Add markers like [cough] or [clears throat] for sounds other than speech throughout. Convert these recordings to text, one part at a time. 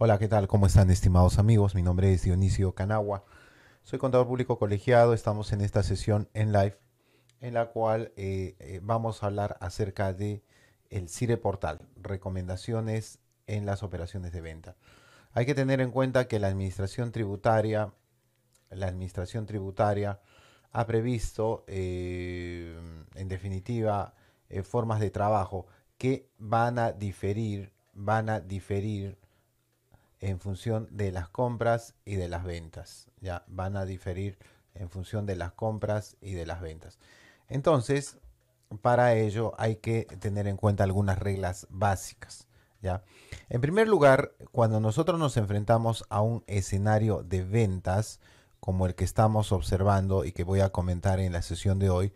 Hola, ¿qué tal? ¿Cómo están estimados amigos? Mi nombre es Dionisio Canagua. Soy contador público colegiado. Estamos en esta sesión en live en la cual eh, eh, vamos a hablar acerca de el CIRE Portal, recomendaciones en las operaciones de venta. Hay que tener en cuenta que la administración tributaria, la administración tributaria ha previsto, eh, en definitiva, formas de trabajo que van a diferir, van a diferir en función de las compras y de las ventas. Ya van a diferir en función de las compras y de las ventas. Entonces, para ello hay que tener en cuenta algunas reglas básicas. ¿ya? En primer lugar, cuando nosotros nos enfrentamos a un escenario de ventas, como el que estamos observando y que voy a comentar en la sesión de hoy,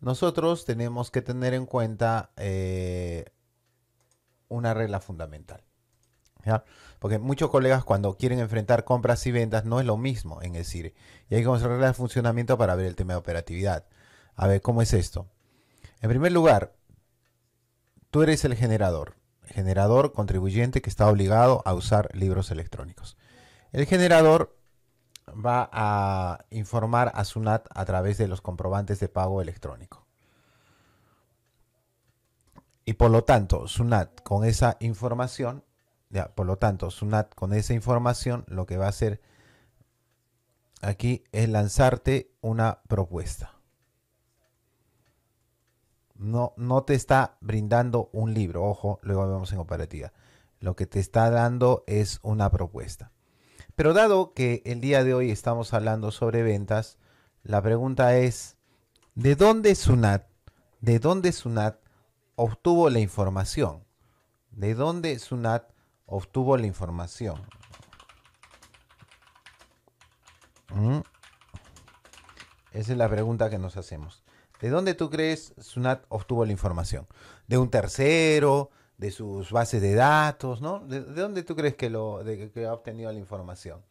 nosotros tenemos que tener en cuenta eh, una regla fundamental. Porque muchos colegas cuando quieren enfrentar compras y ventas no es lo mismo en el CIRE. Y hay que mostrar el funcionamiento para ver el tema de operatividad. A ver, ¿cómo es esto? En primer lugar, tú eres el generador. generador contribuyente que está obligado a usar libros electrónicos. El generador va a informar a SUNAT a través de los comprobantes de pago electrónico. Y por lo tanto, SUNAT con esa información por lo tanto, SUNAT con esa información lo que va a hacer aquí es lanzarte una propuesta. No, no te está brindando un libro, ojo, luego vemos en operativa. Lo que te está dando es una propuesta. Pero dado que el día de hoy estamos hablando sobre ventas, la pregunta es, ¿de dónde SUNAT, de dónde SUNAT obtuvo la información? ¿De dónde SUNAT obtuvo la información. ¿Mm? Esa es la pregunta que nos hacemos. ¿De dónde tú crees Sunat obtuvo la información? ¿De un tercero? ¿De sus bases de datos? ¿De, dónde tú crees que, lo, ha obtenido la información?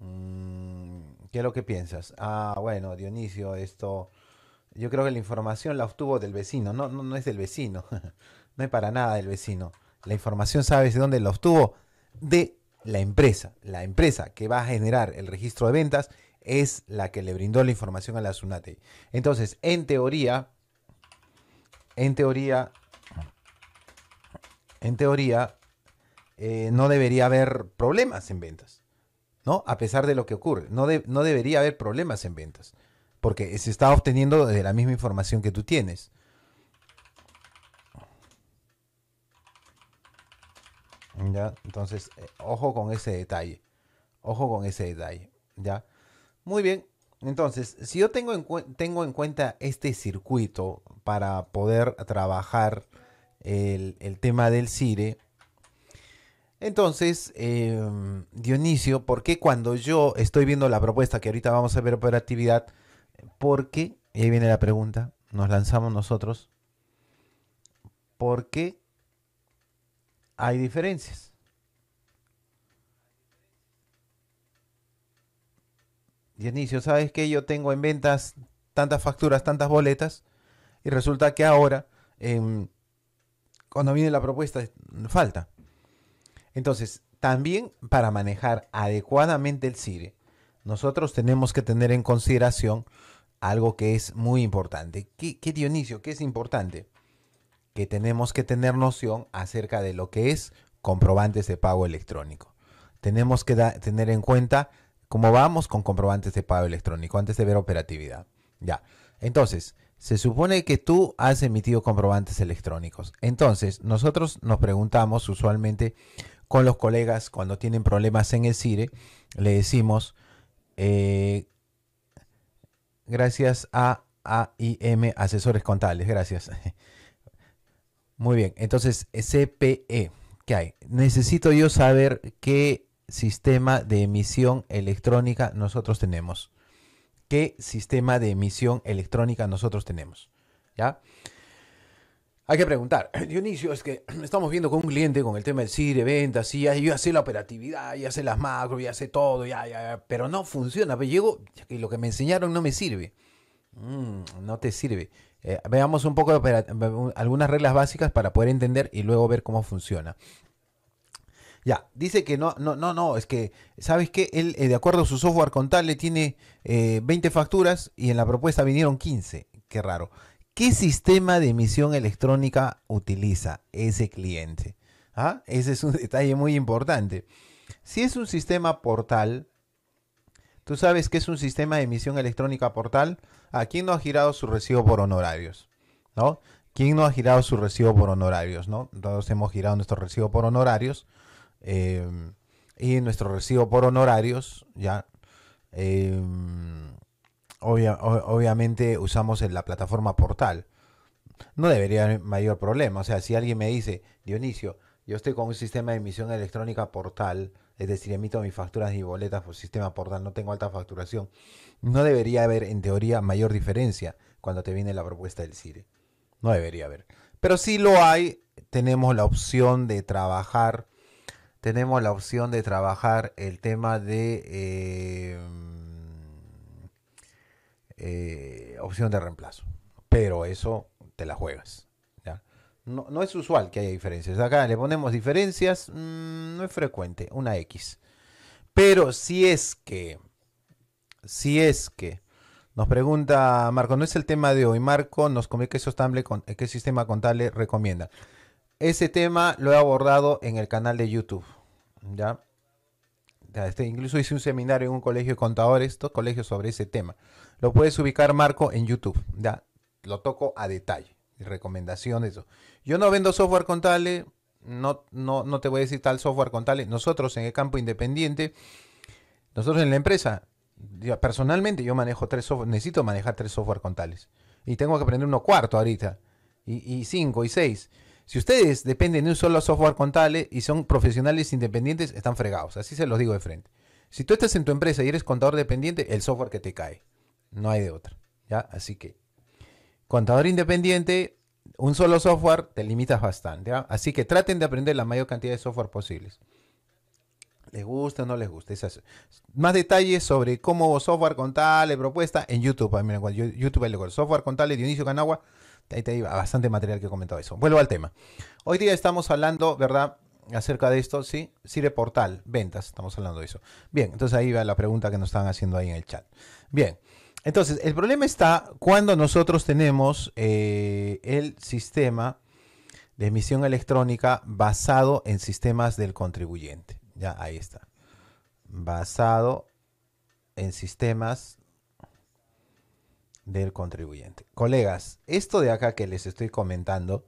Mm, ¿Qué es lo que piensas? Ah, bueno, Dionisio, esto... Yo creo que la información la obtuvo del vecino. No, no, no es del vecino. [laughs] no es para nada del vecino. La información, ¿sabes de dónde la obtuvo? De la empresa. La empresa que va a generar el registro de ventas es la que le brindó la información a la Sunate. Entonces, en teoría, en teoría, en teoría, eh, no debería haber problemas en ventas, ¿no? A pesar de lo que ocurre, no, no debería haber problemas en ventas, porque se está obteniendo de la misma información que tú tienes. Entonces, eh, ojo con ese detalle. Ojo con ese detalle. ¿Ya? Muy bien. Entonces, si yo tengo en, cuenta este circuito para poder trabajar el, tema del CIRE, entonces, em, Dionisio, ¿por qué cuando yo estoy viendo la propuesta que ahorita vamos a ver por actividad, por qué, y ahí viene la pregunta, nos lanzamos nosotros, ¿por qué hay diferencias. Dionisio, ¿sabes que Yo tengo en ventas tantas facturas, tantas boletas, y resulta que ahora, em, cuando viene la propuesta, falta. Entonces, también para manejar adecuadamente el CIRE, nosotros tenemos que tener en consideración algo que es muy importante. ¿Qué, qué Dionisio? ¿Qué es importante? que tenemos que tener noción acerca de lo que es comprobantes de pago electrónico. Tenemos que tener en cuenta cómo vamos con comprobantes de pago electrónico antes de ver operatividad. Ya. Entonces, se supone que tú has emitido comprobantes electrónicos. Entonces, nosotros nos preguntamos usualmente con los colegas cuando tienen problemas en el CIRE, le decimos, eh, gracias a AIM Asesores Contables, gracias. [laughs] Muy bien, entonces CPE, ¿qué hay? Necesito yo saber qué sistema de emisión electrónica nosotros tenemos. ¿Qué sistema de emisión electrónica nosotros tenemos? ¿Ya? Hay que preguntar, [clears throat] Dionisio, es que [clears throat] estamos viendo con un cliente con el tema del CIRE, ventas, sí, yo ya la operatividad, ya sé las macros, ya sé todo, ya, ya, pero no funciona. Pero pues llego y lo que me enseñaron no me sirve. Mm, no te sirve. Eh, veamos un poco algunas reglas básicas para poder entender y luego ver cómo funciona. Ya, dice que no, no, no, no, es que, ¿sabes que Él, eh, de acuerdo a su software contable, tiene 20 eh, facturas y en la propuesta vinieron 15. Qué raro. ¿Qué sistema de emisión electrónica utiliza ese cliente? ¿Ah? Ese es un [laughs] detalle muy importante. Si es un sistema portal, ¿tú sabes que es un sistema de emisión electrónica portal? ¿A quién no ha girado su recibo por honorarios? ¿No? ¿Quién no ha girado su recibo por honorarios? ¿No? Todos hemos girado nuestro recibo por honorarios. Eh, y nuestro recibo por honorarios, ya. Eh, obviamente usamos en la plataforma portal. No debería haber mayor problema. O sea, si alguien me dice, Dionisio, yo estoy con un sistema de emisión electrónica portal, es decir, emito mis facturas y boletas por sistema portal, no tengo alta facturación. No debería haber, en teoría, mayor diferencia cuando te viene la propuesta del CIRE. No debería haber. Pero si lo hay, tenemos la opción de trabajar. Tenemos la opción de trabajar el tema de eh, eh, opción de reemplazo. Pero eso te la juegas. No, es usual que haya diferencias. Acá le ponemos diferencias, mm, no es frecuente, una X. Pero si es que, si es que, nos pregunta Marco, no es el tema de hoy. Marco nos comenta con eh, qué sistema contable recomienda. Ese tema lo he abordado en el canal de YouTube. ¿ya? Este, incluso hice un seminario en un colegio de contadores, dos colegios sobre ese tema. Lo puedes ubicar, Marco, en YouTube. ¿ya? Lo toco a detalle. Recomendaciones. Yo no vendo software contable, no, no, te voy a decir tal software contable. Nosotros en el campo independiente, nosotros en la empresa, personalmente yo manejo tres software, necesito manejar tres software contables. Y tengo que aprender uno cuarto ahorita, y, cinco, y seis. Si ustedes dependen de un solo software contable y son profesionales independientes, están fregados. Así se los digo de frente. Si tú estás en tu empresa y eres contador dependiente, el software que te cae. No hay de otra. ¿ya? Así que, contador independiente, un solo software te limitas bastante. ¿ah? Así que traten de aprender la mayor cantidad de software posibles. ¿Les gusta o no les gusta? Más detalles sobre cómo software contable, propuesta en YouTube. ¿ah? YouTube es YouTube el software de Dionisio Canagua. Ahí te iba bastante material que he comentado eso. Vuelvo al tema. Hoy día estamos hablando, ¿verdad? Acerca de esto, sí. Sirve Portal, ventas, estamos hablando de eso. Bien, entonces ahí va la pregunta que nos estaban haciendo ahí en el chat. Bien. Entonces, el problema está cuando nosotros tenemos eh, el sistema de emisión electrónica basado en sistemas del contribuyente. Ya, ahí está. Basado en sistemas del contribuyente. Colegas, esto de acá que les estoy comentando,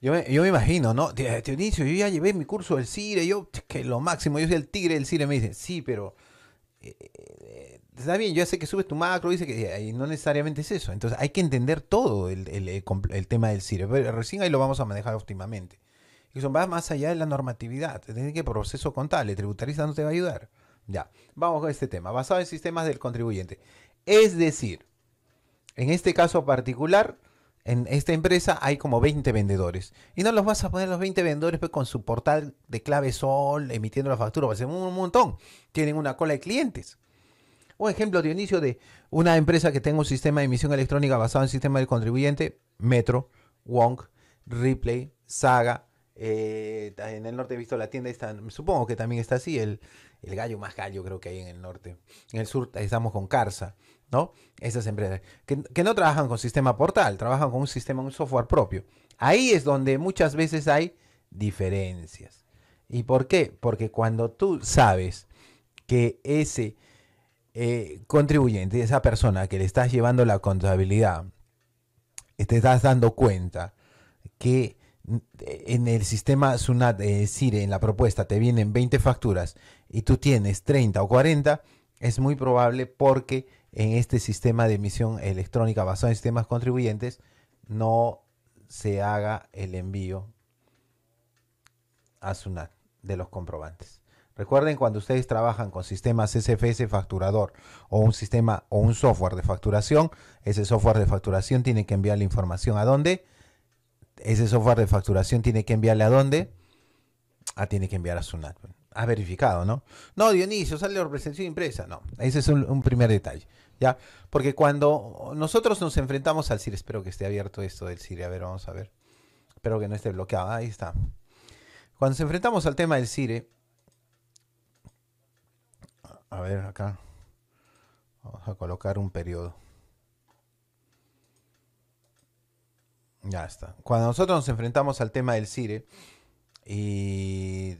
yo me, imagino, ¿no? Dionisio, yo ya llevé mi curso del CIRE, yo, que lo máximo, yo soy el tigre del CIRE, me dice, sí, pero eh, está bien, yo sé que subes tu macro, dice que eh, no necesariamente es eso. Entonces hay que entender todo el, eh, tema del CIRE. Pero recién ahí lo vamos a manejar óptimamente. Y eso va más allá de la normatividad. Tienes que proceso contable, tributarista no te va a ayudar. Ya, vamos con este tema. Basado en sistemas del contribuyente. Es decir, en este caso particular, en esta empresa hay como 20 vendedores. Y no los vas a poner los 20 vendedores pues, con su portal de clave sol, emitiendo la factura, va a ser un montón. Tienen una cola de clientes. Un ejemplo, de inicio de una empresa que tenga un sistema de emisión electrónica basado en el sistema del contribuyente, Metro, Wong, Ripley, Saga. Eh, en el norte he visto la tienda, supongo que también está así, el, el gallo más gallo creo que hay en el norte. En el sur estamos con Carza esas empresas que, no trabajan con sistema portal, trabajan con un sistema, un software propio. Ahí es donde muchas veces hay diferencias. ¿Y por qué? Porque cuando tú sabes que ese eh, contribuyente, esa persona que le estás llevando la contabilidad, te estás dando cuenta que en el sistema SUNAT, es eh, decir, en la propuesta, te vienen 20 facturas y tú tienes 30 o 40, es muy probable porque en este sistema de emisión electrónica basado en sistemas contribuyentes no se haga el envío a SUNAT de los comprobantes. Recuerden cuando ustedes trabajan con sistemas SFS facturador o un sistema o un software de facturación, ese software de facturación tiene que enviar la información a dónde? Ese software de facturación tiene que enviarle a dónde? Ah, tiene que enviar a SUNAT. Ha verificado, ¿no? No, Dionisio, sale la representación impresa. No, ese es un primer detalle. ¿ya? Porque cuando nosotros nos enfrentamos al CIRE, espero que esté abierto esto del CIRE a ver, vamos a ver. Espero que no esté bloqueado, ahí está. Cuando nos enfrentamos al tema del CIRE, a ver acá, vamos a colocar un periodo. Ya está. Cuando nosotros nos enfrentamos al tema del CIRE, y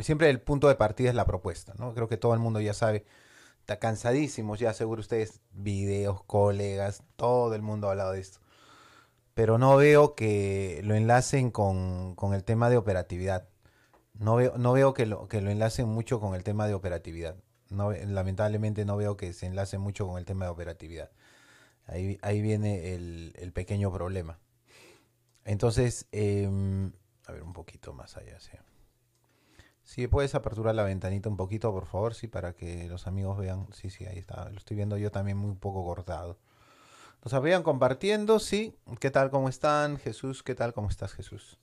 siempre el punto de partida es la propuesta, ¿no? Creo que todo el mundo ya sabe cansadísimos, ya seguro ustedes, videos, colegas, todo el mundo ha hablado de esto. Pero no veo que lo enlacen con, con el tema de operatividad. No veo, no veo que, lo, que lo enlacen mucho con el tema de operatividad. lamentablemente no veo que se enlace mucho con el tema de operatividad. Ahí, ahí viene el, pequeño problema. Entonces, em, a ver, un poquito más allá. ¿sí? Si puedes aperturar la ventanita un poquito, por favor, sí, para que los amigos vean. Sí, sí, ahí está. Lo estoy viendo yo también muy poco cortado. Nos apoyan compartiendo, sí. ¿Qué tal? ¿Cómo están? Jesús, ¿qué tal? ¿Cómo estás, Jesús?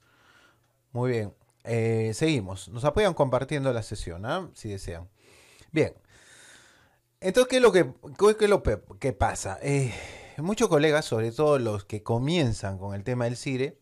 Muy bien. Eh, seguimos. Nos apoyan compartiendo la sesión, ¿ah? si desean. Bien. Entonces, ¿qué es lo que, lo que pasa? Eh, muchos colegas, sobre todo los que comienzan con el tema del CIRE,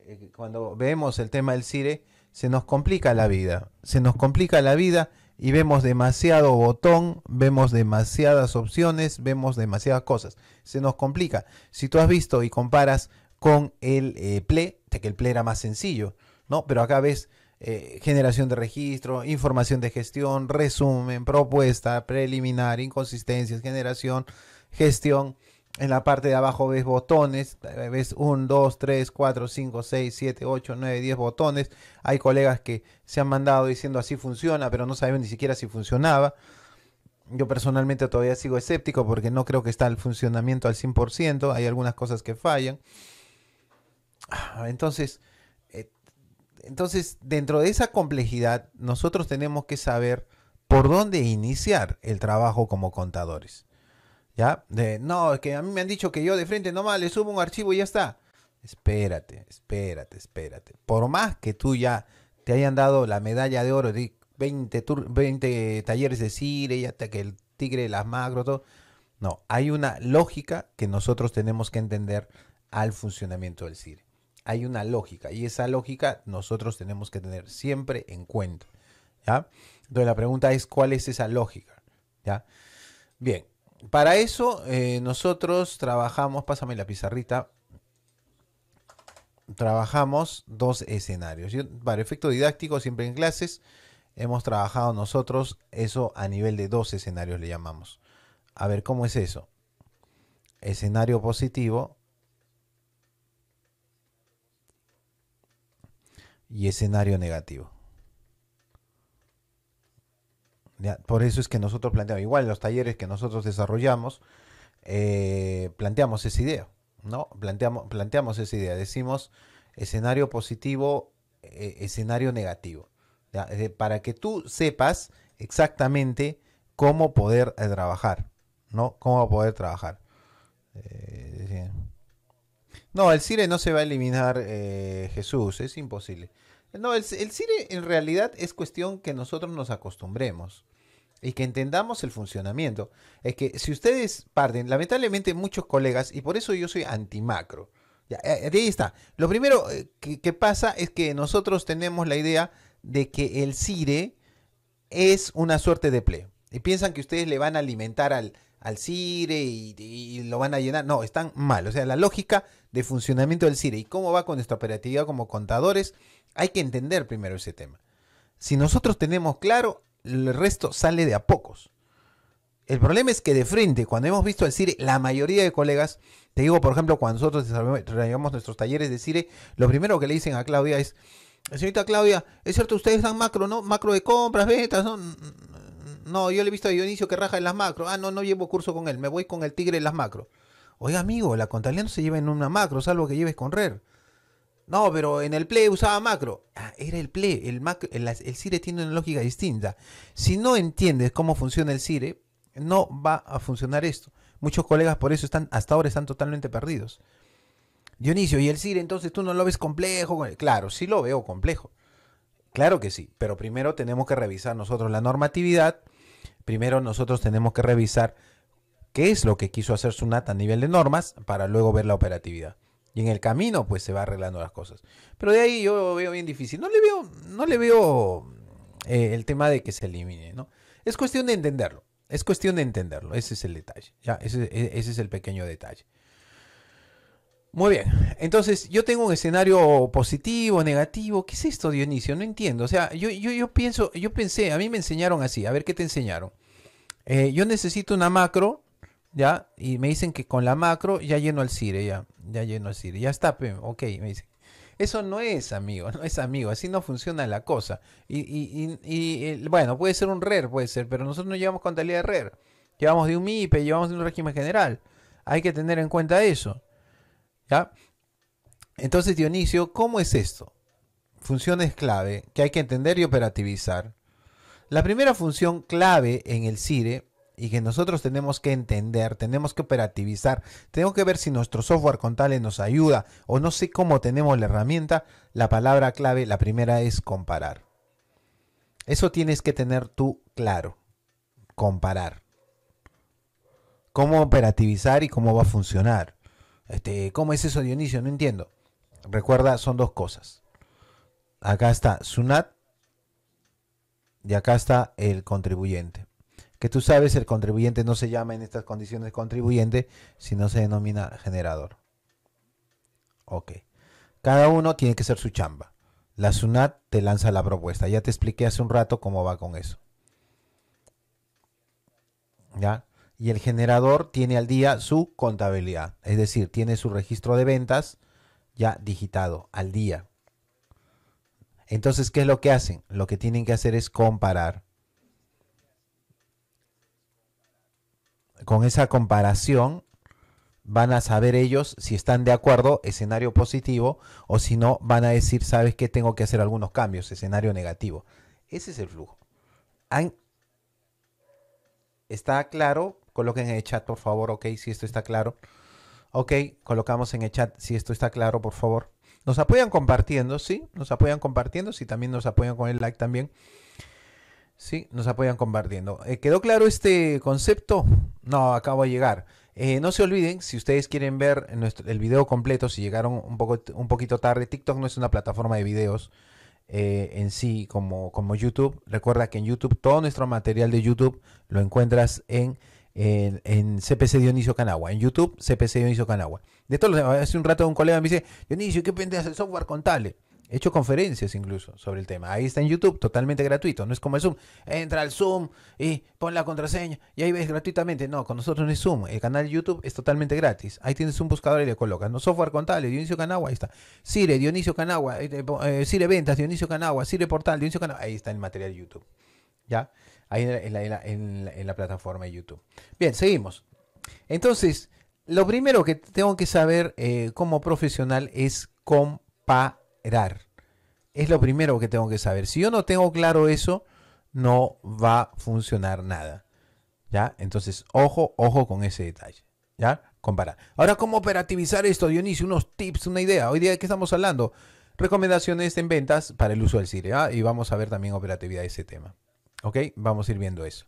eh, cuando vemos el tema del CIRE, se nos complica la vida, se nos complica la vida y vemos demasiado botón, vemos demasiadas opciones, vemos demasiadas cosas. Se nos complica. Si tú has visto y comparas con el eh, PLE, de que el PLE era más sencillo, ¿no? Pero acá ves eh, generación de registro, información de gestión, resumen, propuesta, preliminar, inconsistencias, generación, gestión, en la parte de abajo ves botones, eh, ves 1, 2, 3, 4, 5, 6, 7, 8, 9, 10 botones. Hay colegas que se han mandado diciendo así funciona, pero no saben ni siquiera si funcionaba. Yo personalmente todavía sigo escéptico porque no creo que está el funcionamiento al 100%, hay algunas cosas que fallan. Ah, entonces, eh, entonces, dentro de esa complejidad, nosotros tenemos que saber por dónde iniciar el trabajo como contadores. ¿Ya? De, no, es que a mí me han dicho que yo de frente nomás le subo un archivo y ya está. Espérate, espérate, espérate. Por más que tú ya te hayan dado la medalla de oro de 20, 20 talleres de Cire y hasta que el tigre, las Magro, todo. No, hay una lógica que nosotros tenemos que entender al funcionamiento del CIRE. Hay una lógica y esa lógica nosotros tenemos que tener siempre en cuenta. ¿ya? Entonces la pregunta es cuál es esa lógica. ¿ya? Bien, para eso eh, nosotros trabajamos, pásame la pizarrita, trabajamos dos escenarios. para efecto didáctico, siempre en clases, hemos trabajado nosotros eso a nivel de dos escenarios le llamamos. A ver, ¿cómo es eso? Escenario positivo y escenario negativo. Por eso es que nosotros planteamos, igual en los talleres que nosotros desarrollamos, eh, planteamos esa idea, ¿no? Planteamos, planteamos esa idea, decimos escenario positivo, eh, escenario negativo, para que tú sepas exactamente cómo poder eh, trabajar, ¿no? Cómo poder trabajar. no, el CIRE no se va a eliminar, Jesús, es imposible. No, el, CIRE en realidad es cuestión que nosotros nos acostumbremos y que entendamos el funcionamiento. Es que si ustedes parten, lamentablemente muchos colegas, y por eso yo soy antimacro, eh, eh, ahí está. Lo primero eh, que, que, pasa es que nosotros tenemos la idea de que el CIRE es una suerte de play. Y piensan que ustedes le van a alimentar al, al CIRE y, lo van a llenar. No, están mal. O sea, la lógica de funcionamiento del CIRE y cómo va con nuestra operatividad como contadores, hay que entender primero ese tema. Si nosotros tenemos claro, el resto sale de a pocos. El problema es que de frente, cuando hemos visto el CIRE, la mayoría de colegas, te digo, por ejemplo, cuando nosotros desarrollamos nuestros talleres de CIRE, lo primero que le dicen a Claudia es, señorita Claudia, es cierto, ustedes dan macro, ¿no? Macro de compras, ventas, ¿no? Mm, mm, mm, no, yo le he visto a Dionisio que raja en las macro. Ah, no, no llevo curso con él. Me voy con el tigre en las macros. Oiga, amigo, la contabilidad no se lleva en una macro, salvo que lleves con RER. No, pero en el play usaba macro. Ah, era el play. El, CIRE tiene una lógica distinta. Si no entiendes cómo funciona el CIRE, no va a funcionar esto. Muchos colegas por eso están, hasta ahora están totalmente perdidos. Dionisio, ¿y el CIRE entonces tú no lo ves complejo? Claro, sí lo veo complejo. Claro que sí, pero primero tenemos que revisar nosotros la normatividad, primero nosotros tenemos que revisar qué es lo que quiso hacer SUNAT a nivel de normas para luego ver la operatividad. Y en el camino pues se va arreglando las cosas. Pero de ahí yo veo bien difícil. No le veo, no le veo eh, el tema de que se elimine, ¿no? Es cuestión de entenderlo. Es cuestión de entenderlo. Ese es el detalle. ¿ya? ese e, es el pequeño detalle. Muy bien, entonces yo tengo un escenario positivo, negativo. ¿Qué es esto, Dionisio? No entiendo. O sea, yo, yo, yo pienso, yo pensé, a mí me enseñaron así, a ver qué te enseñaron. Eh, yo necesito una macro, ¿ya? Y me dicen que con la macro ya lleno el CIRE, ya, ya lleno el CIRE. Ya está, ok, me dicen. Eso no es amigo, [laughs] no es amigo, así no funciona la cosa. Y, y, y, bueno, puede ser un RER, puede ser, pero nosotros no llevamos contabilidad de RER. Llevamos de un MIPE, llevamos de un régimen general. Hay que tener en cuenta eso. Entonces, Dionisio, ¿cómo es esto? Funciones clave que hay que entender y operativizar. La primera función clave en el CIRE y que nosotros tenemos que entender, tenemos que operativizar, tenemos que ver si nuestro software con contable nos ayuda o no sé cómo tenemos la herramienta, la palabra clave, la primera es comparar. Eso tienes que tener tú claro, comparar. Cómo operativizar y cómo va a funcionar. Este, ¿Cómo es eso, Dionisio? No entiendo. Recuerda, son dos cosas. Acá está Sunat y acá está el contribuyente. Que tú sabes, el contribuyente no se llama en estas condiciones contribuyente, sino se denomina generador. Ok. Cada uno tiene que ser su chamba. La SUNAT te lanza la propuesta. Ya te expliqué hace un rato cómo va con eso. ¿Ya? y el generador tiene al día su contabilidad, es decir, tiene su registro de ventas ya digitado al día. Entonces, ¿qué es lo que hacen? Lo que tienen que hacer es comparar. Con esa comparación van a saber ellos si están de acuerdo, escenario positivo, o si no, van a decir, sabes qué? tengo que hacer algunos cambios, escenario negativo. Ese es el flujo. ¿Está claro Coloquen en el chat, por favor, ok, si esto está claro. Ok, colocamos en el chat si esto está claro, por favor. Nos apoyan compartiendo, sí, nos apoyan compartiendo, Si también nos apoyan con el like también. Sí, nos apoyan compartiendo. Eh, ¿Quedó claro este concepto? No, acabo de llegar. Eh, no se olviden, si ustedes quieren ver el video completo, si llegaron un, poco, un poquito tarde, TikTok no es una plataforma de videos eh, en sí como, como YouTube. Recuerda que en YouTube todo nuestro material de YouTube lo encuentras en en, CPC Dionisio Canagua, en YouTube CPC Dionisio Canagua. De todos hace un rato un colega me dice, Dionisio, ¿qué pendejas el software contable? He hecho conferencias incluso sobre el tema. Ahí está en YouTube, totalmente gratuito. No es como el Zoom. Entra al Zoom y pon la contraseña y ahí ves gratuitamente. No, con nosotros no es Zoom. El canal YouTube es totalmente gratis. Ahí tienes un buscador y le colocas. No software contable, Dionisio Canagua, ahí está. Sire, Dionisio Canagua, eh, eh, eh, Sire Ventas, Dionisio Canagua, Sire Portal, Dionisio Canagua. Ahí está el material YouTube. ¿ya? Ahí en la, plataforma de YouTube. Bien, seguimos. Entonces, lo primero que tengo que saber eh, como profesional es comparar. Es lo primero que tengo que saber. Si yo no tengo claro eso, no va a funcionar nada. ¿Ya? Entonces, ojo, ojo con ese detalle. ¿Ya? Comparar. Ahora, ¿cómo operativizar esto, Dionisio? Unos tips, una idea. Hoy día, ¿de qué estamos hablando? Recomendaciones en ventas para el uso del CIRE. ¿ah? Y vamos a ver también operatividad de ese tema. ¿Ok? Vamos a ir viendo eso.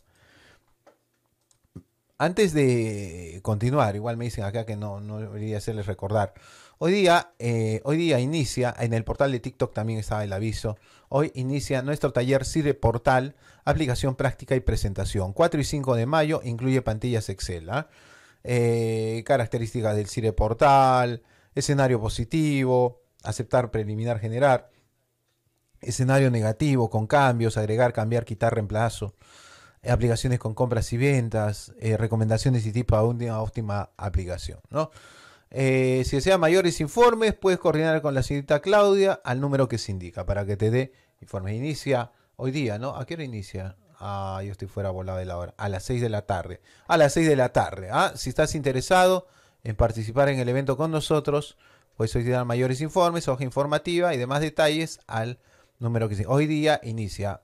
Antes de continuar, igual me dicen acá que no, debería hacerles recordar. Hoy día, eh, hoy día inicia, en el portal de TikTok también estaba el aviso. Hoy inicia nuestro taller Cire Portal, aplicación práctica y presentación. 4 y 5 de mayo incluye pantillas Excel. ¿ah? Eh, características del Cire Portal, escenario positivo, aceptar, preliminar, generar escenario negativo, con cambios, agregar, cambiar, quitar, reemplazo, eh, aplicaciones con compras y ventas, eh, recomendaciones y tipo a una óptima aplicación. ¿no? Eh, si desea mayores informes, puedes coordinar con la señorita Claudia al número que se indica para que te dé informes. Inicia hoy día, ¿no? ¿A qué hora inicia? Ah, yo estoy fuera volado de la hora. A las 6 de la tarde. A las 6 de la tarde. ¿ah? Si estás interesado en participar en el evento con nosotros, puedes solicitar mayores informes, hoja informativa y demás detalles al número que sí. Hoy día inicia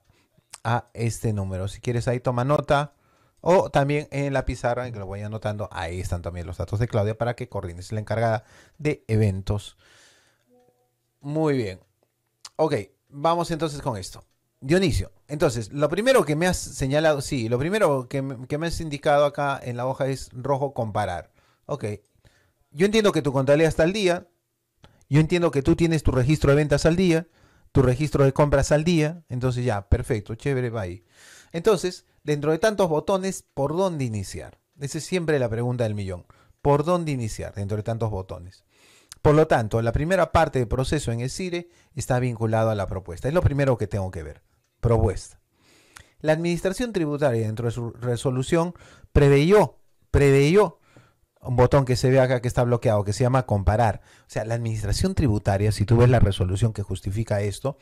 a este número. Si quieres ahí toma nota. O también en la pizarra, en que lo voy anotando, ahí están también los datos de Claudia para que coordines la encargada de eventos. Muy bien. Ok, vamos entonces con esto. Dionisio, entonces, lo primero que me has señalado, sí, lo primero que, que me has indicado acá en la hoja es rojo comparar. Ok, yo entiendo que tu contabilidad está al día, yo entiendo que tú tienes tu registro de ventas al día, tu registro de compras al día. Entonces ya, perfecto, chévere, va ahí. Entonces, dentro de tantos botones, ¿por dónde iniciar? Esa es siempre la pregunta del millón. ¿Por dónde iniciar dentro de tantos botones? Por lo tanto, la primera parte del proceso en el CIRE está vinculado a la propuesta. Es lo primero que tengo que ver. Propuesta. La Administración Tributaria, dentro de su resolución, preveyó, preveyó un botón que se ve acá que está bloqueado, que se llama comparar. O sea, la administración tributaria, si tú ves la resolución que justifica esto,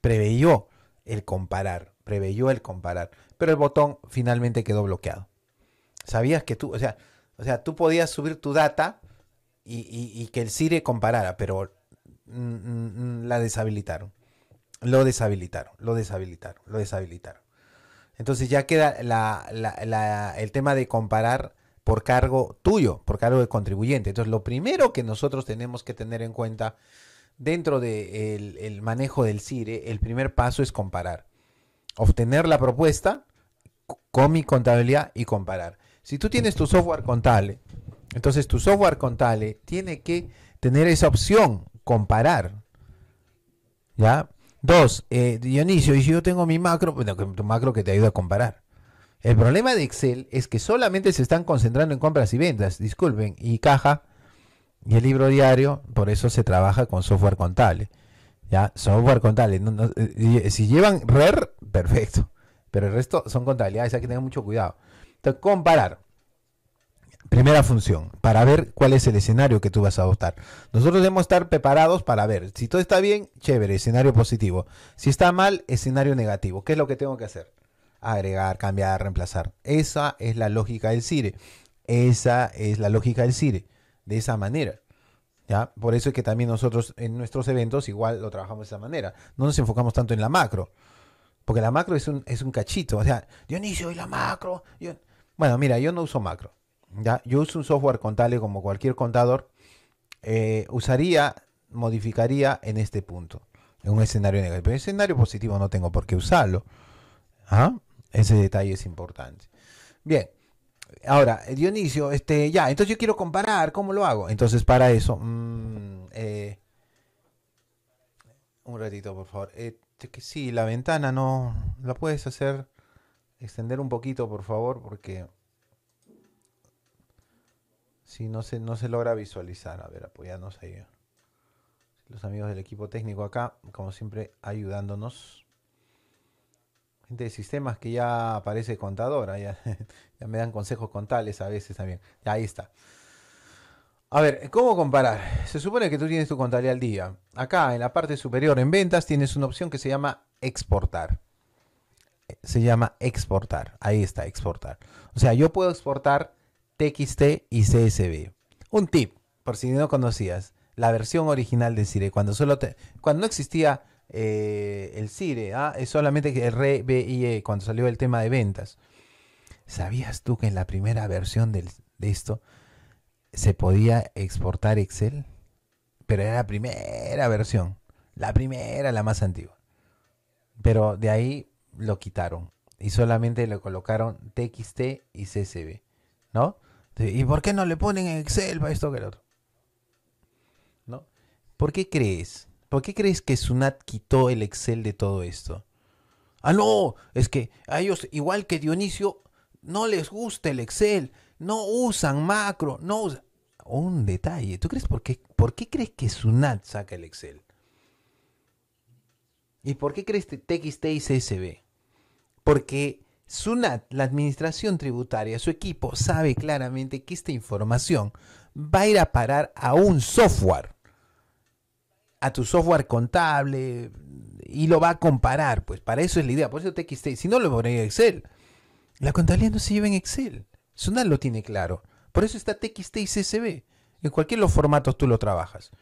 preveyó el comparar, preveyó el comparar, pero el botón finalmente quedó bloqueado. Sabías que tú, o sea, o sea tú podías subir tu data y, que el CIRE comparara, pero la deshabilitaron. Lo deshabilitaron, lo deshabilitaron, lo deshabilitaron. Entonces ya queda el tema de comparar por cargo tuyo, por cargo de contribuyente. Entonces, lo primero que nosotros tenemos que tener en cuenta dentro del de el manejo del CIRE, el primer paso es comparar. Obtener la propuesta con mi contabilidad y comparar. Si tú tienes tu software contable, entonces tu software contable tiene que tener esa opción, comparar. ¿Ya? Dos, eh, Dionisio, y si yo tengo mi macro, bueno, tu macro que te ayuda a comparar. El problema de Excel es que solamente se están concentrando en compras y ventas, disculpen, y caja y el libro diario, por eso se trabaja con software contable. Ya, software contable. si llevan RER, perfecto. Pero el resto son contabilidades, hay que tener mucho cuidado. Entonces, comparar. Primera función, para ver cuál es el escenario que tú vas a adoptar. Nosotros debemos estar preparados para ver. Si todo está bien, chévere, escenario positivo. Si está mal, escenario negativo. ¿Qué es lo que tengo que hacer? agregar, cambiar, reemplazar. Esa es la lógica del CIRE. Esa es la lógica del CIRE. De esa manera. ¿ya? Por eso es que también nosotros en nuestros eventos igual lo trabajamos de esa manera. No nos enfocamos tanto en la macro. Porque la macro es un, es un cachito. O sea, Dionisio y la macro. Bueno, mira, yo no uso macro. ¿ya? Yo uso un software contable como cualquier contador. Eh, usaría, modificaría en este punto. En un escenario negativo. En un escenario positivo no tengo por qué usarlo. ¿Ah? Ese detalle es importante. Bien. Ahora, eh, Dionisio, este, ya, entonces yo quiero comparar, ¿cómo lo hago? Entonces, para eso, mm, eh, un ratito, por favor. Este, sí, la ventana no, la puedes hacer, extender un poquito, por favor, porque si sí, no se, no se logra visualizar. A ver, apoyándonos ahí. Los amigos del equipo técnico acá, como siempre, ayudándonos de sistemas que ya aparece contadora, ya, [laughs] me dan consejos contables a veces también. ahí está. A ver, ¿cómo comparar? Se supone que tú tienes tu contabilidad al día. Acá en la parte superior en ventas tienes una opción que se llama exportar. Eh, se llama exportar. Ahí está, exportar. O sea, yo puedo exportar TXT y CSV. Un tip, por si no conocías, la versión original de Cire, cuando solo te, cuando no existía eh, el CIRE, ¿ah? es solamente el RBIE e, cuando salió el tema de ventas. ¿Sabías tú que en la primera versión de esto se podía exportar Excel? Pero era la primera versión, la primera, la más antigua. Pero de ahí lo quitaron y solamente le colocaron TXT y CSV, ¿no? ¿Y por qué no le ponen Excel para esto que el otro? ¿No? ¿Por qué crees? ¿Por qué crees que Sunat quitó el Excel de todo esto? Ah, no, es que a ellos, igual que Dionisio, no les gusta el Excel, no usan macro, no usan... Un detalle, ¿tú crees por qué, por qué crees que Sunat saca el Excel? ¿Y por qué crees que TXT y CSB? Porque Sunat, la administración tributaria, su equipo sabe claramente que esta información va a ir a parar a un software a tu software contable y lo va a comparar. Pues para eso es la idea. Por eso TXT, si no lo ponen en Excel, la contabilidad no se lleva en Excel. Sunal lo tiene claro. Por eso está TXT y CSV. En cualquier de los formatos tú lo trabajas.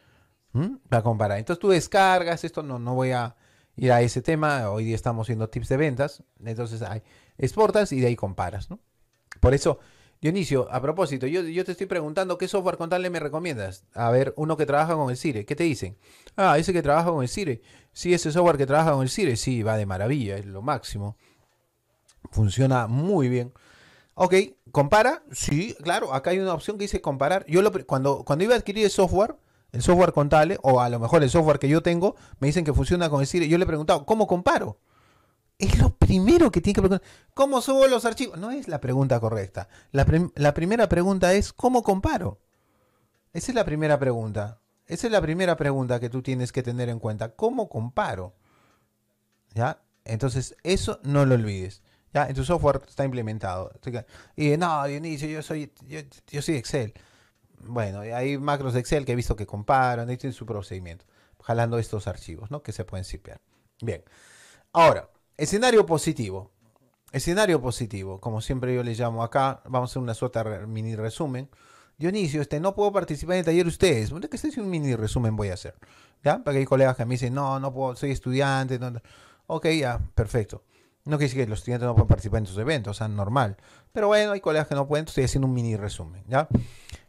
Va a comparar. Entonces tú descargas esto. No, no voy a ir a ese tema. Hoy día estamos haciendo tips de ventas. Entonces ahí exportas y de ahí comparas. ¿no? Por eso Dionisio, a propósito, yo, te estoy preguntando qué software contable me recomiendas. A ver, uno que trabaja con el CIRE, ¿qué te dicen? Ah, ese que trabaja con el CIRE. Sí, ese software que trabaja con el CIRE, sí, va de maravilla, es lo máximo. Funciona muy bien. Ok, compara. Sí, claro, acá hay una opción que dice comparar. Yo cuando, cuando iba a adquirir el software, el software contable, o a lo mejor el software que yo tengo, me dicen que funciona con el CIRE. Yo le he preguntado, ¿cómo comparo? es lo primero que tiene que preguntar. ¿Cómo subo los archivos? No es la pregunta correcta. La, primera pregunta es ¿cómo comparo? Esa es la primera pregunta. Esa es la primera pregunta que tú tienes que tener en cuenta. ¿Cómo comparo? ¿Ya? Entonces, eso no lo olvides. ¿Ya? En tu software está implementado. Y no, Dionisio, yo soy, yo, soy Excel. Bueno, hay macros de Excel que he visto que comparan, ahí tienen su procedimiento, jalando estos archivos, ¿no? Que se pueden zipear. Bien. Ahora, Escenario positivo. Escenario positivo, como siempre yo le llamo acá, vamos a hacer una de mini resumen. Dionisio, este, no puedo participar en el taller ustedes. ¿qué que es un mini resumen voy a hacer. ¿Ya? Para hay colegas que me dicen, no, no puedo, soy estudiante. Ok, ya, perfecto. No quiere decir que los estudiantes no puedan participar en estos eventos, o sea, normal. Pero bueno, hay colegas que no pueden, estoy haciendo un mini resumen, ¿ya?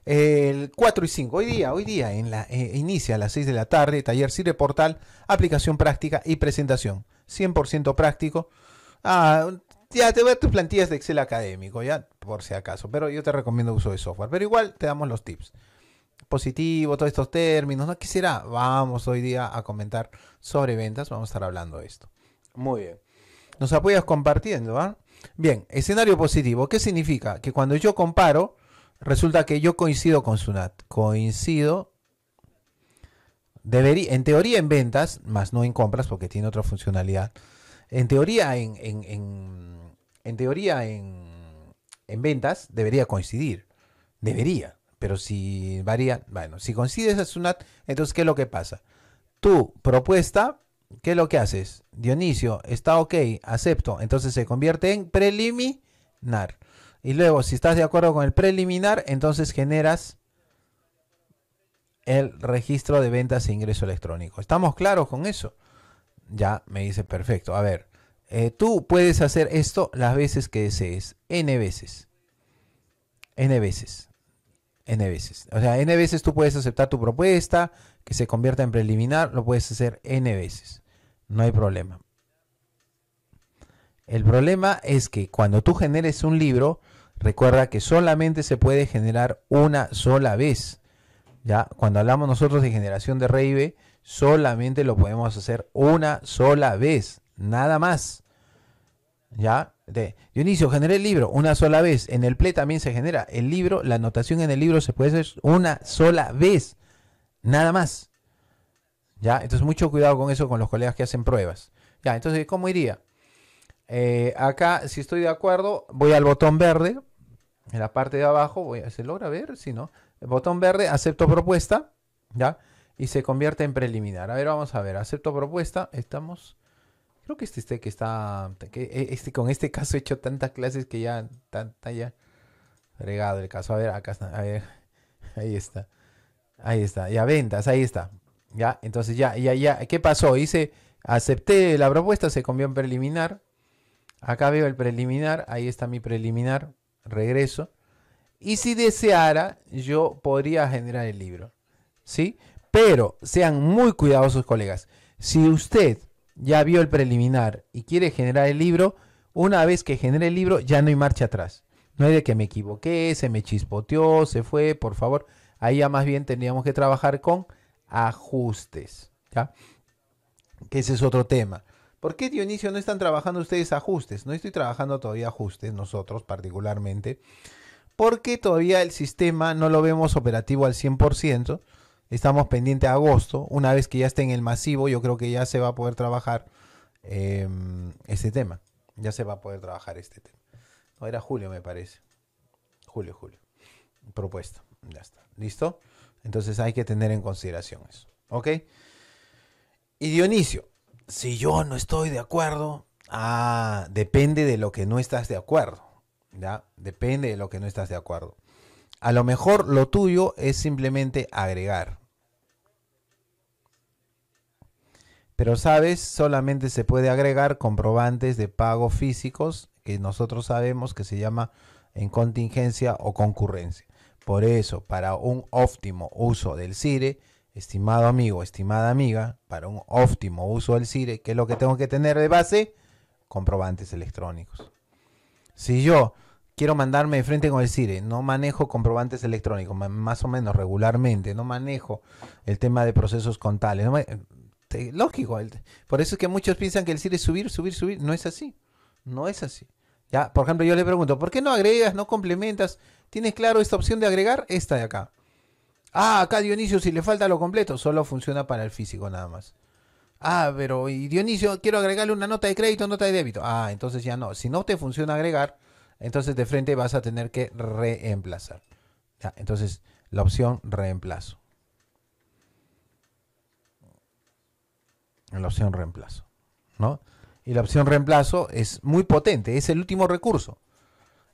El 4 y 5, hoy día, hoy día, en la, eh, inicia a las 6 de la tarde, taller Sirve Portal, aplicación práctica y presentación. 100% práctico. Ah, ya te voy a tus plantillas de Excel académico, ya, por si acaso. Pero yo te recomiendo uso de software. Pero igual te damos los tips. Positivo, todos estos términos, ¿no? ¿Qué Vamos hoy día a comentar sobre ventas. Vamos a estar hablando de esto. Muy bien. Nos apoyas compartiendo, ¿ah? Bien, escenario positivo. ¿Qué significa? Que cuando yo comparo, resulta que yo coincido con Sunat. Coincido Debería, en teoría en ventas, más no en compras porque tiene otra funcionalidad. En teoría en, en, en, teoría en, en ventas debería coincidir. Debería. Pero si varía, bueno, si coincide esa SUNAT, entonces ¿qué es lo que pasa? Tu propuesta, ¿qué es lo que haces? Dionisio, está ok, acepto. Entonces se convierte en preliminar. Y luego, si estás de acuerdo con el preliminar, entonces generas el registro de ventas e ingreso electrónico. ¿Estamos claros con eso? Ya me dice, perfecto. A ver, eh, tú puedes hacer esto las veces que desees, n veces. N veces. N veces. O sea, N veces tú puedes aceptar tu propuesta, que se convierta en preliminar, lo puedes hacer N veces. No hay problema. El problema es que cuando tú generes un libro, recuerda que solamente se puede generar una sola vez. ¿ya? Cuando hablamos nosotros de generación de B, solamente lo podemos hacer una sola vez, nada más. ¿Ya? De, Dionisio, generé el libro una sola vez. En el play también se genera el libro, la anotación en el libro se puede hacer una sola vez, nada más. ¿Ya? Entonces, mucho cuidado con eso, con los colegas que hacen pruebas. Ya, entonces, ¿cómo iría? Eh, acá, si estoy de acuerdo, voy al botón verde, en la parte de abajo, voy a, ¿se logra ver? Si no, botón verde, acepto propuesta, ¿ya? Y se convierte en preliminar. A ver, vamos a ver, acepto propuesta, estamos... Creo que este, este que está... Que e, este, con este caso he hecho tantas clases que ya... Tanta ya... regado el caso. A ver, acá está. A ver, [laughs] ahí está. Ahí está. Ya ventas, ahí está. Ya, entonces ya, ya, ya. ¿Qué pasó? Hice, acepté la propuesta, se convió en preliminar. Acá veo el preliminar. Ahí está mi preliminar. Regreso. Y si deseara, yo podría generar el libro. ¿Sí? Pero sean muy cuidadosos, colegas. Si usted ya vio el preliminar y quiere generar el libro, una vez que genere el libro, ya no hay marcha atrás. No hay de que me equivoqué, se me chispoteó, se fue, por favor. Ahí ya más bien tendríamos que trabajar con ajustes. ¿ya? Que ese es otro tema. ¿Por qué Dionisio no están trabajando ustedes ajustes? No estoy trabajando todavía ajustes, nosotros particularmente porque todavía el sistema no lo vemos operativo al 100%. Estamos pendiente a agosto. Una vez que ya esté en el masivo, yo creo que ya se va a poder trabajar em, este tema. Ya se va a poder trabajar este tema. No, era julio, me parece. Julio, julio. Propuesta. Ya está. ¿Listo? Entonces hay que tener en consideración eso. ¿Ok? Y Dionisio, si yo no estoy de acuerdo, ah, depende de lo que no estás de acuerdo. ¿ya? Depende de lo que no estás de acuerdo. A lo mejor lo tuyo es simplemente agregar. Pero sabes, solamente se puede agregar comprobantes de pago físicos que nosotros sabemos que se llama en contingencia o concurrencia. Por eso, para un óptimo uso del CIRE, estimado amigo, estimada amiga, para un óptimo uso del CIRE, ¿qué es lo que tengo que tener de base? Comprobantes electrónicos. Si yo quiero mandarme de frente con el CIRE, no manejo comprobantes electrónicos, más o menos regularmente, no manejo el tema de procesos contables. lógico, por eso es que muchos piensan que el CIRE es subir, subir, subir. No es así, no es así. Ya, por ejemplo, yo le pregunto, ¿por qué no agregas, no complementas? ¿Tienes claro esta opción de agregar? Esta de acá. Ah, acá Dionisio, si le falta lo completo, solo funciona para el físico nada más. Ah, pero y Dionisio, quiero agregarle una nota de crédito, nota de débito. Ah, entonces ya no. Si no te funciona agregar, entonces de frente vas a tener que reemplazar. entonces, la opción reemplazo. La opción reemplazo. ¿No? Y la opción reemplazo es muy potente, es el último recurso.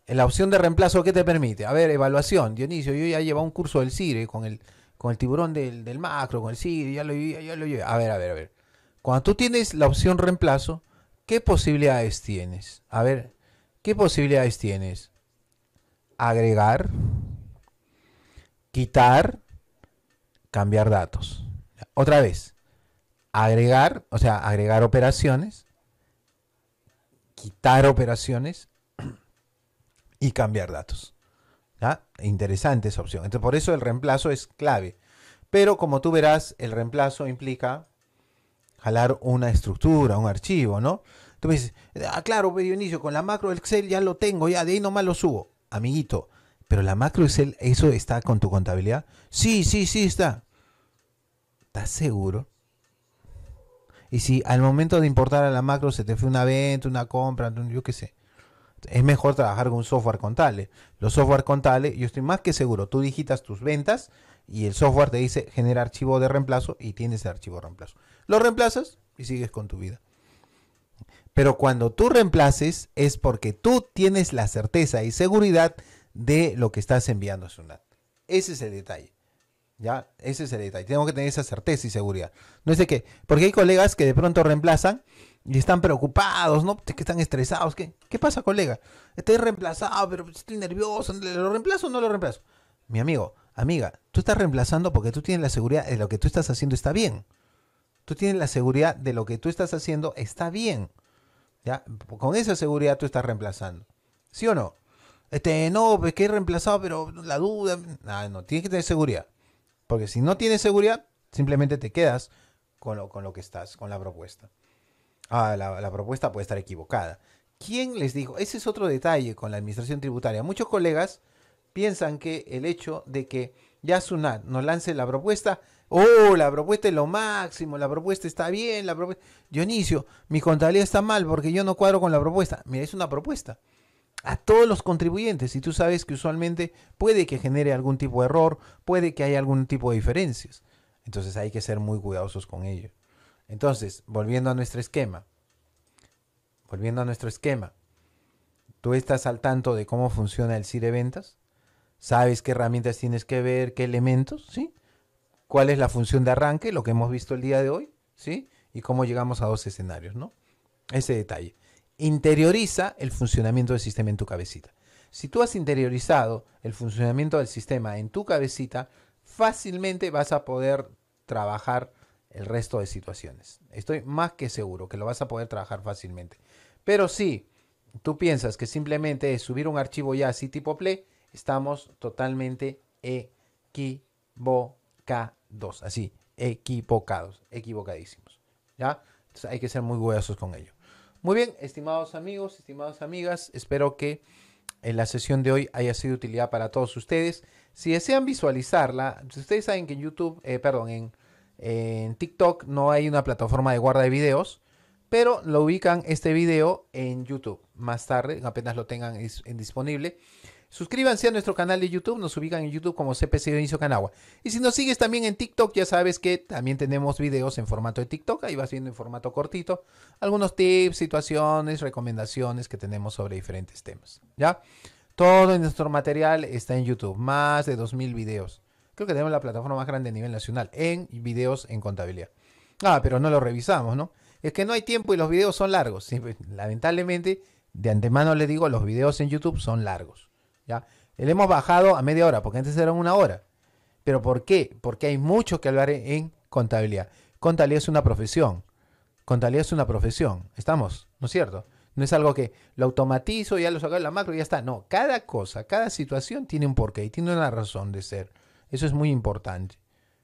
La opción de reemplazo, ¿qué te permite? A ver, evaluación. Dionisio, yo ya llevo un curso del CIRE con el, con el tiburón del, del macro, con el CIRE, ya lo, ya, ya lo A ver, a ver, a ver. Cuando tú tienes la opción reemplazo, ¿qué posibilidades tienes? A ver, ¿qué posibilidades tienes? Agregar, quitar, cambiar datos. Otra vez, agregar, o sea, agregar operaciones, quitar operaciones [clears throat] y cambiar datos. Interesante esa opción. Entonces, por eso el reemplazo es clave. Pero como tú verás, el reemplazo implica jalar una estructura, un archivo, ¿no? Tú me dices, ah, claro, Dionisio, con la macro Excel ya lo tengo, ya de ahí nomás lo subo. Amiguito, pero la macro Excel, ¿eso está con tu contabilidad? Sí, sí, sí está. ¿Estás seguro? Y si al momento de importar a la macro se te fue una venta, una compra, yo qué sé, es mejor trabajar con un software contable. Los software contables, yo estoy más que seguro, tú digitas tus ventas y el software te dice genera archivo de reemplazo y tienes el archivo de reemplazo. Lo reemplazas y sigues con tu vida. Pero cuando tú reemplaces es porque tú tienes la certeza y seguridad de lo que estás enviando a SUNAT. Ese es el detalle. ¿Ya? Ese es el detalle. Tengo que tener esa certeza y seguridad. No es de que, porque hay colegas que de pronto reemplazan y están preocupados, ¿no? Que están estresados. ¿Qué, pasa, colega? Estoy reemplazado, pero estoy nervioso. ¿Lo reemplazo o no lo reemplazo? Mi amigo, amiga, tú estás reemplazando porque tú tienes la seguridad de lo que tú estás haciendo está bien. Tú tienes la seguridad de lo que tú estás haciendo está bien. ¿Ya? Con esa seguridad tú estás reemplazando. ¿Sí o no? Este, no, pues que he reemplazado, pero la duda. No, ah, no, tienes que tener seguridad. Porque si no tienes seguridad, simplemente te quedas con lo, con lo que estás, con la propuesta ah, la, propuesta puede estar equivocada. ¿Quién les dijo? Ese es otro detalle con la administración tributaria. Muchos colegas piensan que el hecho de que ya Sunat nos lance la propuesta, oh, la propuesta es lo máximo, la propuesta está bien, la propuesta... Dionisio, mi contabilidad está mal porque yo no cuadro con la propuesta. Mira, es una propuesta a todos los contribuyentes y tú sabes que usualmente puede que genere algún tipo de error, puede que haya algún tipo de diferencias. Entonces hay que ser muy cuidadosos con ello. Entonces, volviendo a nuestro esquema, volviendo a nuestro esquema, tú estás al tanto de cómo funciona el CIRE Ventas, sabes qué herramientas tienes que ver, qué elementos, ¿sí? ¿Cuál es la función de arranque, lo que hemos visto el día de hoy, ¿sí? Y cómo llegamos a dos escenarios, ¿no? Ese detalle. Interioriza el funcionamiento del sistema en tu cabecita. Si tú has interiorizado el funcionamiento del sistema en tu cabecita, fácilmente vas a poder trabajar el resto de situaciones. Estoy más que seguro que lo vas a poder trabajar fácilmente. Pero si tú piensas que simplemente es subir un archivo ya así tipo play, estamos totalmente equivocados. Así, equivocados, equivocadísimos. ¿Ya? Entonces hay que ser muy huesos con ello. Muy bien, estimados amigos, estimadas amigas, espero que en eh, la sesión de hoy haya sido de utilidad para todos ustedes. Si desean visualizarla, ustedes saben que en YouTube, eh, perdón, en en TikTok, no hay una plataforma de guarda de videos, pero lo ubican este video en YouTube más tarde, apenas lo tengan disponible. Suscríbanse a nuestro canal de YouTube, nos ubican en YouTube como CPC Inicio Canagua. Y si nos sigues también en TikTok, ya sabes que también tenemos videos en formato de TikTok, ahí vas viendo en formato cortito algunos tips, situaciones, recomendaciones que tenemos sobre diferentes temas, ¿ya? Todo nuestro material está en YouTube, más de 2000 videos. Creo que tenemos la plataforma más grande a nivel nacional en videos en contabilidad. Ah, pero no lo revisamos, ¿no? Es que no hay tiempo y los videos son largos. Pues, lamentablemente, de antemano le digo, los videos en YouTube son largos. ¿ya? Le hemos bajado a media hora, porque antes eran una hora. ¿Pero por qué? Porque hay mucho que hablar en contabilidad. Contabilidad es una profesión. Contabilidad es una profesión. ¿Estamos? ¿No es cierto? No es algo que lo automatizo, ya lo saco de la macro y ya está. No, cada cosa, cada situación tiene un porqué y tiene una razón de ser. Eso es muy importante.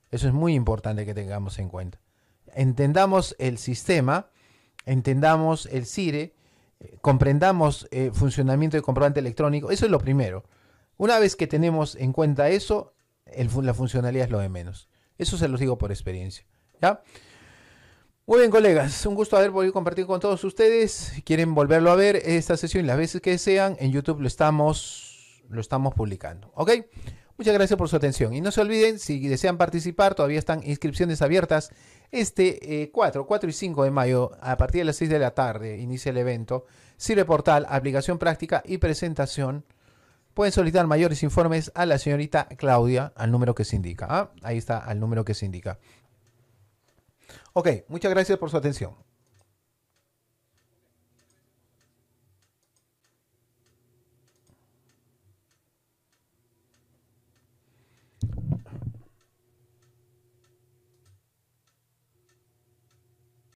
Eso es muy importante que tengamos en cuenta. Entendamos el sistema, entendamos el CIRE, eh, comprendamos el eh, funcionamiento del comprobante electrónico. Eso es lo primero. Una vez que tenemos en cuenta eso, la funcionalidad es lo de menos. Eso se los digo por experiencia. ¿ya? Muy bien, colegas. Un gusto haber podido compartir con todos ustedes. Si quieren volverlo a ver, esta sesión las veces que desean, en YouTube lo estamos, lo estamos publicando. ¿Ok? Muchas gracias por su atención. Y no se olviden, si desean participar, todavía están inscripciones abiertas este 4, eh, 4 y 5 de mayo, a partir de las 6 de la tarde, inicia el evento. Sirve portal, aplicación práctica y presentación. Pueden solicitar mayores informes a la señorita Claudia al número que se indica. Ah, ahí está, al número que se indica. Ok, muchas gracias por su atención.